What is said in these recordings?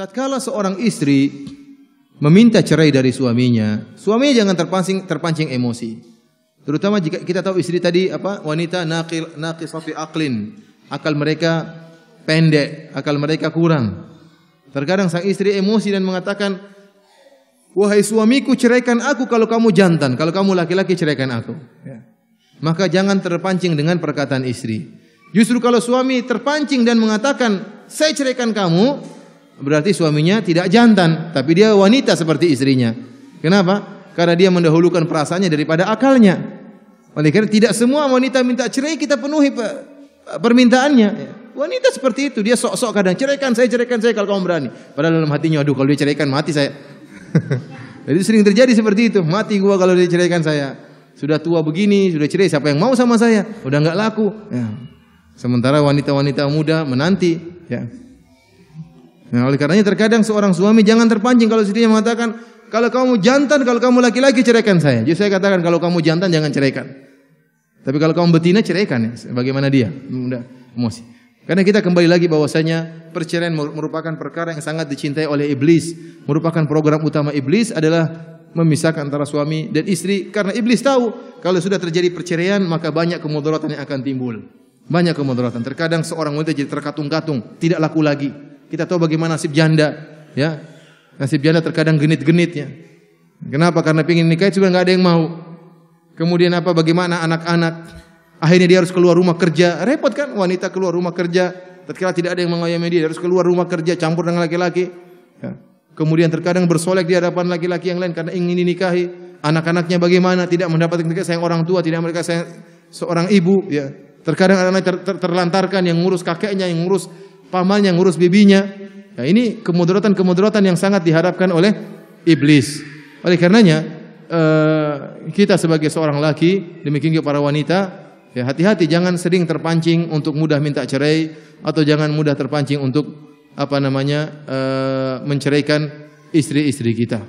Tatkala seorang istri meminta cerai dari suaminya, suaminya jangan terpancing terpancing emosi. Terutama jika kita tahu istri tadi apa wanita naqil naqisafi aklin, akal mereka pendek, akal mereka kurang. Terkadang sang istri emosi dan mengatakan, "Wahai suamiku, ceraikan aku kalau kamu jantan, kalau kamu laki-laki ceraikan aku." Ya. Maka jangan terpancing dengan perkataan istri. Justru kalau suami terpancing dan mengatakan, "Saya ceraikan kamu," berarti suaminya tidak jantan, tapi dia wanita seperti istrinya. Kenapa? Karena dia mendahulukan perasaannya daripada akalnya. Oleh karena tidak semua wanita minta cerai kita penuhi permintaannya. Wanita seperti itu, dia sok-sok kadang ceraikan saya, ceraikan saya kalau kamu berani. Padahal dalam hatinya, aduh kalau dia ceraikan mati saya. Jadi sering terjadi seperti itu, mati gua kalau dia ceraikan saya. Sudah tua begini, sudah cerai, siapa yang mau sama saya? Udah nggak laku. Ya. Sementara wanita-wanita muda menanti. Ya. Nah, oleh karenanya terkadang seorang suami jangan terpancing kalau istrinya mengatakan, "Kalau kamu jantan, kalau kamu laki-laki ceraikan saya." Jadi saya katakan, "Kalau kamu jantan jangan ceraikan." Tapi kalau kamu betina ceraikan ya. Bagaimana dia? muda emosi. Karena kita kembali lagi bahwasanya perceraian merupakan perkara yang sangat dicintai oleh iblis. Merupakan program utama iblis adalah memisahkan antara suami dan istri karena iblis tahu kalau sudah terjadi perceraian maka banyak kemudaratan yang akan timbul. Banyak kemudaratan. Terkadang seorang wanita jadi terkatung-katung, tidak laku lagi. Kita tahu bagaimana nasib janda, ya. Nasib janda terkadang genit-genitnya. Kenapa? Karena pingin nikah juga nggak ada yang mau. Kemudian apa? Bagaimana anak-anak? Akhirnya dia harus keluar rumah kerja. Repot kan wanita keluar rumah kerja. terkira tidak ada yang mengayomi dia, harus keluar rumah kerja campur dengan laki-laki. Ya. Kemudian terkadang bersolek di hadapan laki-laki yang lain karena ingin dinikahi. Anak-anaknya bagaimana? Tidak mendapatkan nikah sayang orang tua, tidak mereka sayang seorang ibu. Ya. Terkadang anak-anak ter ter terlantarkan yang ngurus kakeknya, yang ngurus Paman yang ngurus bibinya. Ya, ini kemudaratan-kemudaratan yang sangat diharapkan oleh iblis. Oleh karenanya eh, kita sebagai seorang laki, demikian juga para wanita, ya hati-hati jangan sering terpancing untuk mudah minta cerai atau jangan mudah terpancing untuk apa namanya eh, menceraikan istri-istri kita.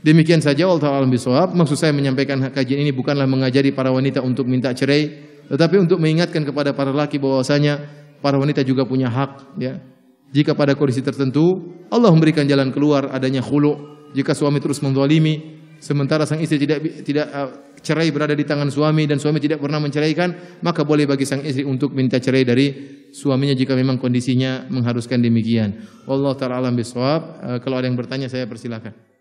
Demikian saja Allah Ta'ala bisawab. Maksud saya menyampaikan kajian ini bukanlah mengajari para wanita untuk minta cerai, tetapi untuk mengingatkan kepada para laki bahwasanya para wanita juga punya hak ya. Jika pada kondisi tertentu Allah memberikan jalan keluar adanya khulu, jika suami terus menzalimi sementara sang istri tidak tidak uh, cerai berada di tangan suami dan suami tidak pernah menceraikan, maka boleh bagi sang istri untuk minta cerai dari suaminya jika memang kondisinya mengharuskan demikian. Wallahu taala alam bisawab. Uh, kalau ada yang bertanya saya persilakan.